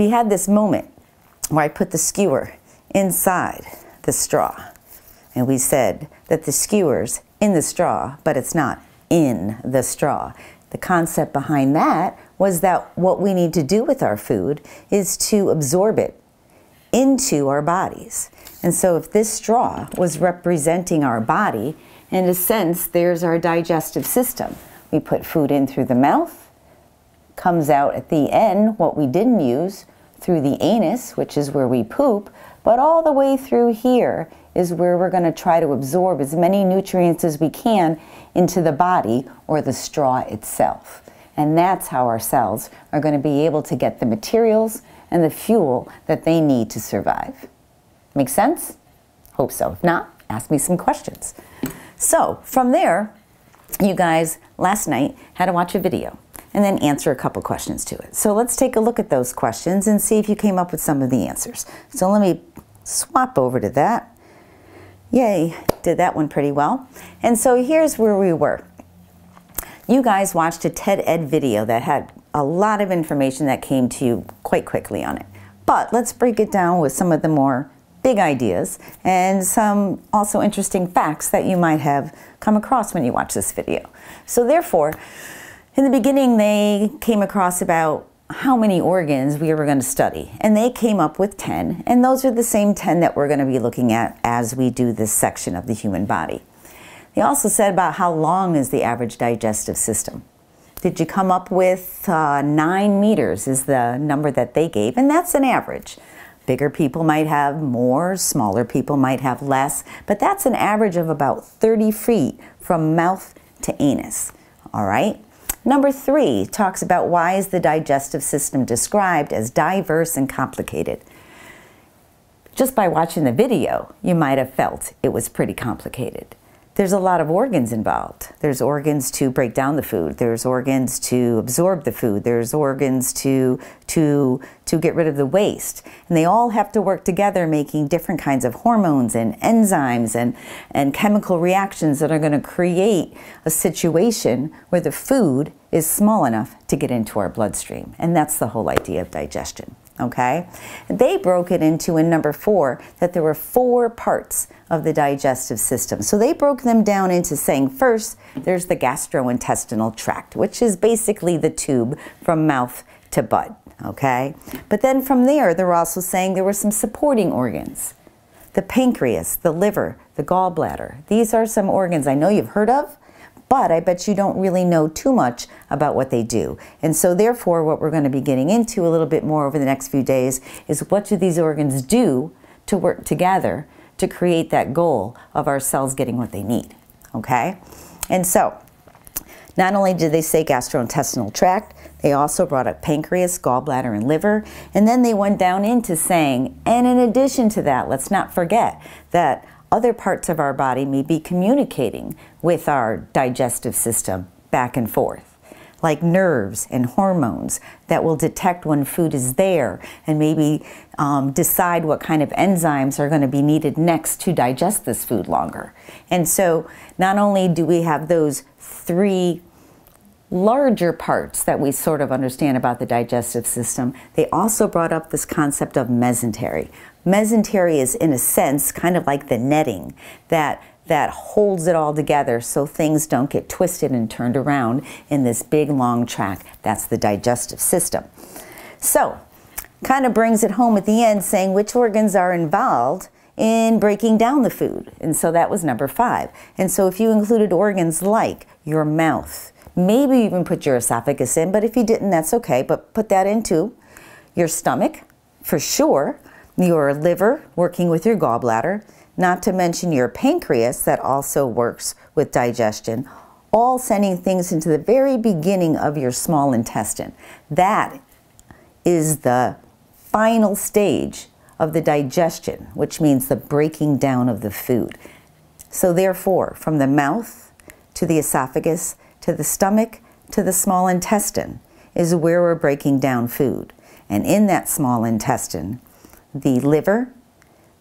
we had this moment where I put the skewer inside the straw. And we said that the skewer's in the straw, but it's not in the straw. The concept behind that was that what we need to do with our food is to absorb it into our bodies. And so if this straw was representing our body, in a sense, there's our digestive system. We put food in through the mouth, comes out at the end, what we didn't use, through the anus, which is where we poop, but all the way through here is where we're going to try to absorb as many nutrients as we can into the body or the straw itself. And that's how our cells are going to be able to get the materials and the fuel that they need to survive. Make sense? Hope so. If not, ask me some questions. So, from there, you guys last night had to watch a video and then answer a couple questions to it. So let's take a look at those questions and see if you came up with some of the answers. So let me swap over to that. Yay, did that one pretty well. And so here's where we were. You guys watched a TED Ed video that had a lot of information that came to you quite quickly on it. But let's break it down with some of the more big ideas and some also interesting facts that you might have come across when you watch this video. So therefore, in the beginning, they came across about how many organs we were going to study, and they came up with 10, and those are the same 10 that we're going to be looking at as we do this section of the human body. They also said about how long is the average digestive system. Did you come up with uh, nine meters is the number that they gave, and that's an average. Bigger people might have more, smaller people might have less, but that's an average of about 30 feet from mouth to anus. All right? Number three talks about why is the digestive system described as diverse and complicated? Just by watching the video, you might have felt it was pretty complicated. There's a lot of organs involved. There's organs to break down the food. There's organs to absorb the food. There's organs to to to get rid of the waste. And they all have to work together making different kinds of hormones and enzymes and and chemical reactions that are going to create a situation where the food is small enough to get into our bloodstream. And that's the whole idea of digestion okay? They broke it into in number four that there were four parts of the digestive system. So they broke them down into saying first, there's the gastrointestinal tract, which is basically the tube from mouth to butt, okay? But then from there, they're also saying there were some supporting organs. The pancreas, the liver, the gallbladder. These are some organs I know you've heard of, but I bet you don't really know too much about what they do. And so therefore, what we're going to be getting into a little bit more over the next few days is what do these organs do to work together to create that goal of our cells getting what they need, okay? And so, not only did they say gastrointestinal tract, they also brought up pancreas, gallbladder, and liver. And then they went down into saying, and in addition to that, let's not forget that other parts of our body may be communicating with our digestive system back and forth like nerves and hormones that will detect when food is there and maybe um, decide what kind of enzymes are going to be needed next to digest this food longer. And so, not only do we have those three larger parts that we sort of understand about the digestive system, they also brought up this concept of mesentery, Mesentery is, in a sense, kind of like the netting that that holds it all together so things don't get twisted and turned around in this big long tract. That's the digestive system. So, kind of brings it home at the end saying which organs are involved in breaking down the food. And so that was number five. And so if you included organs like your mouth, maybe even put your esophagus in, but if you didn't, that's okay. But put that into your stomach for sure your liver working with your gallbladder, not to mention your pancreas that also works with digestion, all sending things into the very beginning of your small intestine. That is the final stage of the digestion, which means the breaking down of the food. So, therefore, from the mouth to the esophagus to the stomach to the small intestine is where we're breaking down food. And in that small intestine the liver,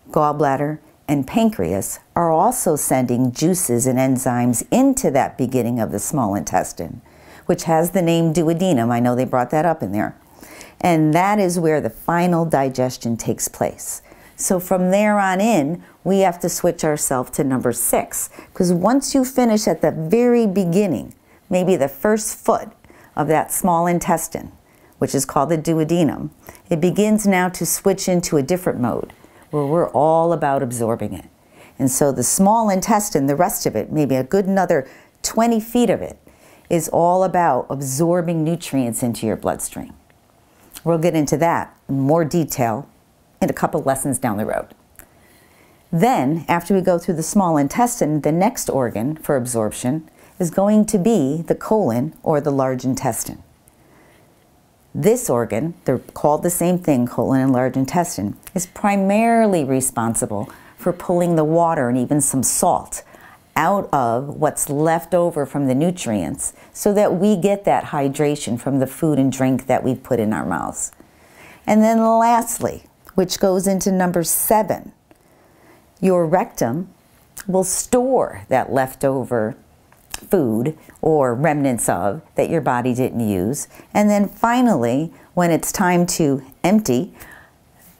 gallbladder, and pancreas are also sending juices and enzymes into that beginning of the small intestine, which has the name duodenum. I know they brought that up in there. And that is where the final digestion takes place. So from there on in, we have to switch ourselves to number six. Because once you finish at the very beginning, maybe the first foot of that small intestine, which is called the duodenum, it begins now to switch into a different mode where we're all about absorbing it. And so the small intestine, the rest of it, maybe a good another 20 feet of it, is all about absorbing nutrients into your bloodstream. We'll get into that in more detail in a couple lessons down the road. Then, after we go through the small intestine, the next organ for absorption is going to be the colon or the large intestine. This organ, they're called the same thing, colon and large intestine, is primarily responsible for pulling the water and even some salt out of what's left over from the nutrients so that we get that hydration from the food and drink that we have put in our mouths. And then lastly, which goes into number seven, your rectum will store that leftover food or remnants of that your body didn't use. And then finally, when it's time to empty,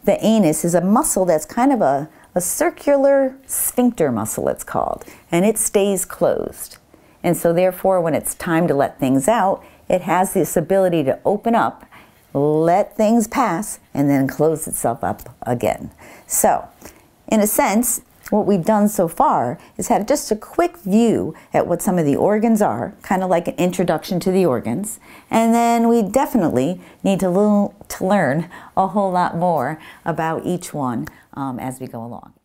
the anus is a muscle that's kind of a, a circular sphincter muscle, it's called, and it stays closed. And so, therefore, when it's time to let things out, it has this ability to open up, let things pass, and then close itself up again. So, in a sense, what we've done so far is had just a quick view at what some of the organs are, kind of like an introduction to the organs. And then we definitely need to, to learn a whole lot more about each one um, as we go along.